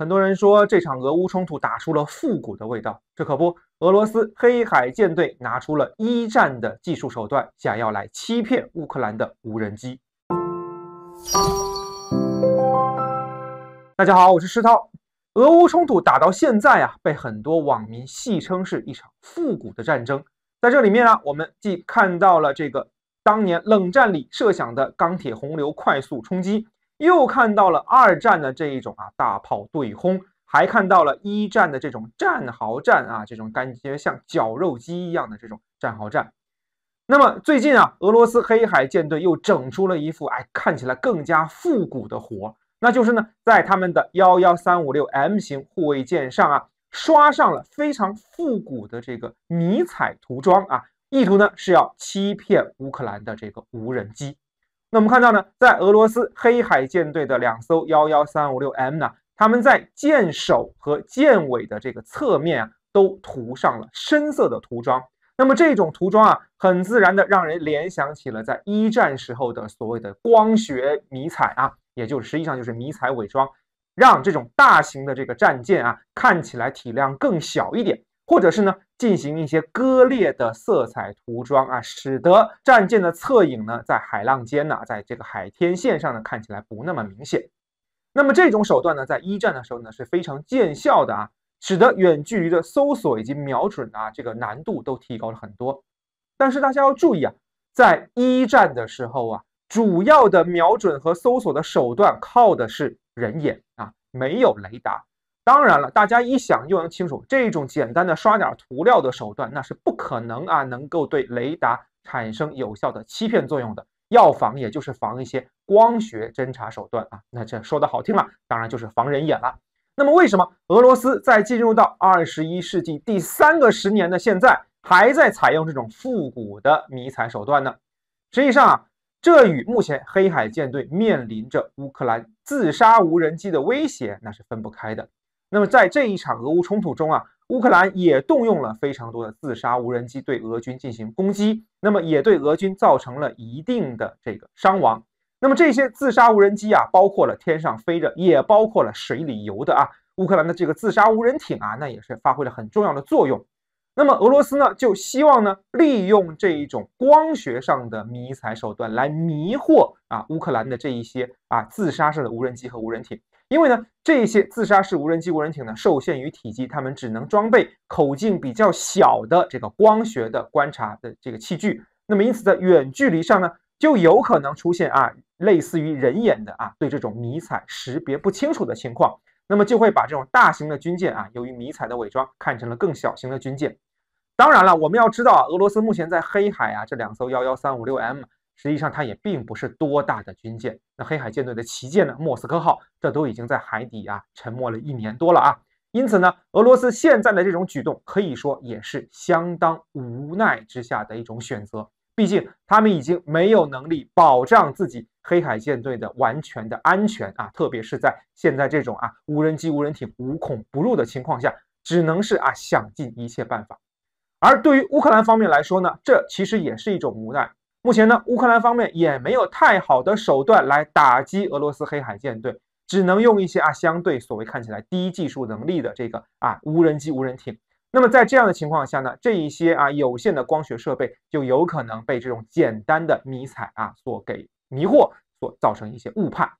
很多人说这场俄乌冲突打出了复古的味道，这可不，俄罗斯黑海舰队拿出了一战的技术手段，想要来欺骗乌克兰的无人机。大家好，我是石涛。俄乌冲突打到现在啊，被很多网民戏称是一场复古的战争。在这里面呢，我们既看到了这个当年冷战里设想的钢铁洪流快速冲击。又看到了二战的这一种啊大炮对轰，还看到了一战的这种战壕战啊，这种感觉像绞肉机一样的这种战壕战。那么最近啊，俄罗斯黑海舰队又整出了一副哎看起来更加复古的活，那就是呢，在他们的幺幺三五六 M 型护卫舰上啊，刷上了非常复古的这个迷彩涂装啊，意图呢是要欺骗乌克兰的这个无人机。那我们看到呢，在俄罗斯黑海舰队的两艘幺幺三五六 M 呢，他们在舰首和舰尾的这个侧面啊，都涂上了深色的涂装。那么这种涂装啊，很自然的让人联想起了在一战时候的所谓的光学迷彩啊，也就是实际上就是迷彩伪装，让这种大型的这个战舰啊，看起来体量更小一点。或者是呢，进行一些割裂的色彩涂装啊，使得战舰的侧影呢，在海浪间呢，在这个海天线上呢看起来不那么明显。那么这种手段呢，在一战的时候呢，是非常见效的啊，使得远距离的搜索以及瞄准啊，这个难度都提高了很多。但是大家要注意啊，在一战的时候啊，主要的瞄准和搜索的手段靠的是人眼啊，没有雷达。当然了，大家一想就能清楚，这种简单的刷点涂料的手段，那是不可能啊，能够对雷达产生有效的欺骗作用的。要防，也就是防一些光学侦察手段啊。那这说的好听了，当然就是防人眼了。那么为什么俄罗斯在进入到二十一世纪第三个十年的现在，还在采用这种复古的迷彩手段呢？实际上啊，这与目前黑海舰队面临着乌克兰自杀无人机的威胁，那是分不开的。那么在这一场俄乌冲突中啊，乌克兰也动用了非常多的自杀无人机对俄军进行攻击，那么也对俄军造成了一定的这个伤亡。那么这些自杀无人机啊，包括了天上飞着，也包括了水里游的啊，乌克兰的这个自杀无人艇啊，那也是发挥了很重要的作用。那么俄罗斯呢，就希望呢，利用这一种光学上的迷彩手段来迷惑啊乌克兰的这一些啊自杀式的无人机和无人艇。因为呢，这些自杀式无人机、无人艇呢，受限于体积，它们只能装备口径比较小的这个光学的观察的这个器具。那么，因此在远距离上呢，就有可能出现啊，类似于人眼的啊，对这种迷彩识别不清楚的情况。那么，就会把这种大型的军舰啊，由于迷彩的伪装，看成了更小型的军舰。当然了，我们要知道啊，俄罗斯目前在黑海啊，这两艘幺幺三五六 M。实际上，它也并不是多大的军舰。那黑海舰队的旗舰呢？莫斯科号，这都已经在海底啊沉没了一年多了啊。因此呢，俄罗斯现在的这种举动，可以说也是相当无奈之下的一种选择。毕竟，他们已经没有能力保障自己黑海舰队的完全的安全啊。特别是在现在这种啊无人机、无人艇无孔不入的情况下，只能是啊想尽一切办法。而对于乌克兰方面来说呢，这其实也是一种无奈。目前呢，乌克兰方面也没有太好的手段来打击俄罗斯黑海舰队，只能用一些啊相对所谓看起来低技术能力的这个啊无人机、无人艇。那么在这样的情况下呢，这一些啊有限的光学设备就有可能被这种简单的迷彩啊所给迷惑，所造成一些误判。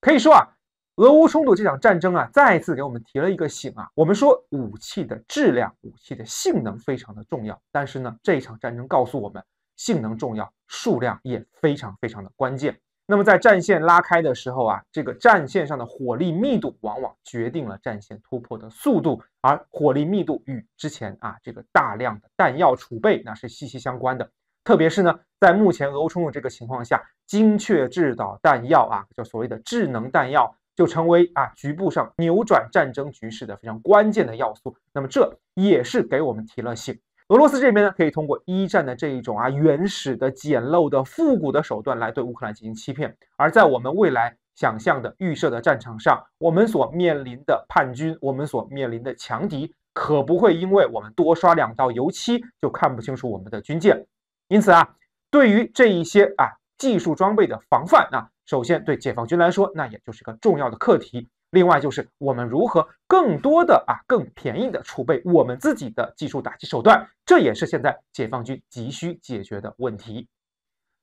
可以说啊，俄乌冲突这场战争啊，再次给我们提了一个醒啊。我们说武器的质量、武器的性能非常的重要，但是呢，这场战争告诉我们。性能重要，数量也非常非常的关键。那么在战线拉开的时候啊，这个战线上的火力密度往往决定了战线突破的速度，而火力密度与之前啊这个大量的弹药储备那是息息相关的。特别是呢，在目前俄乌冲突这个情况下，精确制导弹药啊，叫所谓的智能弹药，就成为啊局部上扭转战争局势的非常关键的要素。那么这也是给我们提了醒。俄罗斯这边呢，可以通过一战的这一种啊原始的简陋的复古的手段来对乌克兰进行欺骗；而在我们未来想象的预设的战场上，我们所面临的叛军，我们所面临的强敌，可不会因为我们多刷两道油漆就看不清楚我们的军舰。因此啊，对于这一些啊技术装备的防范啊，首先对解放军来说，那也就是个重要的课题。另外就是我们如何更多的啊更便宜的储备我们自己的技术打击手段，这也是现在解放军急需解决的问题。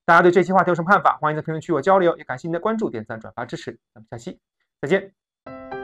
大家对这期话题有什么看法？欢迎在评论区我交流。也感谢您的关注、点赞、转发、支持。咱们下期再见。